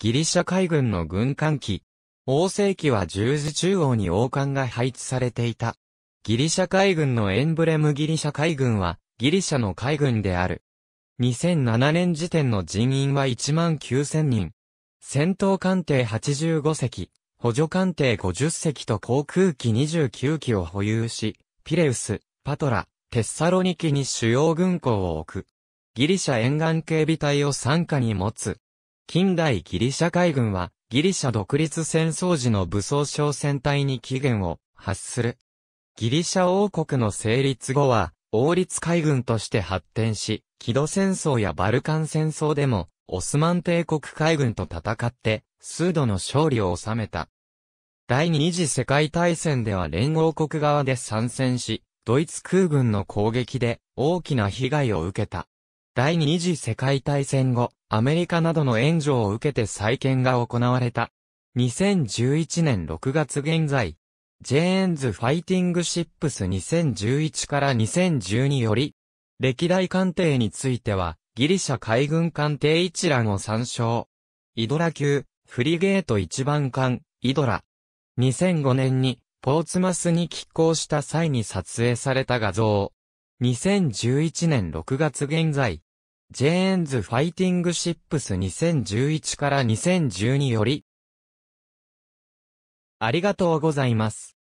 ギリシャ海軍の軍艦機。王政機は十字中央に王冠が配置されていた。ギリシャ海軍のエンブレムギリシャ海軍は、ギリシャの海軍である。2007年時点の人員は1万9000人。戦闘艦艇85隻、補助艦艇50隻と航空機29機を保有し、ピレウス、パトラ、テッサロニキに主要軍港を置く。ギリシャ沿岸警備隊を参加に持つ。近代ギリシャ海軍は、ギリシャ独立戦争時の武装小戦隊に起源を発する。ギリシャ王国の成立後は、王立海軍として発展し、木戸戦争やバルカン戦争でも、オスマン帝国海軍と戦って、数度の勝利を収めた。第二次世界大戦では連合国側で参戦し、ドイツ空軍の攻撃で大きな被害を受けた。第二次世界大戦後、アメリカなどの援助を受けて再建が行われた。2011年6月現在、ジェーンズ・ファイティング・シップス2011から2012より、歴代艦艇については、ギリシャ海軍艦艇一覧を参照。イドラ級、フリゲート一番艦、イドラ。2005年に、ポーツマスに寄港した際に撮影された画像。2011年6月現在、ジェーンズファイティングシップス2011から2012より、ありがとうございます。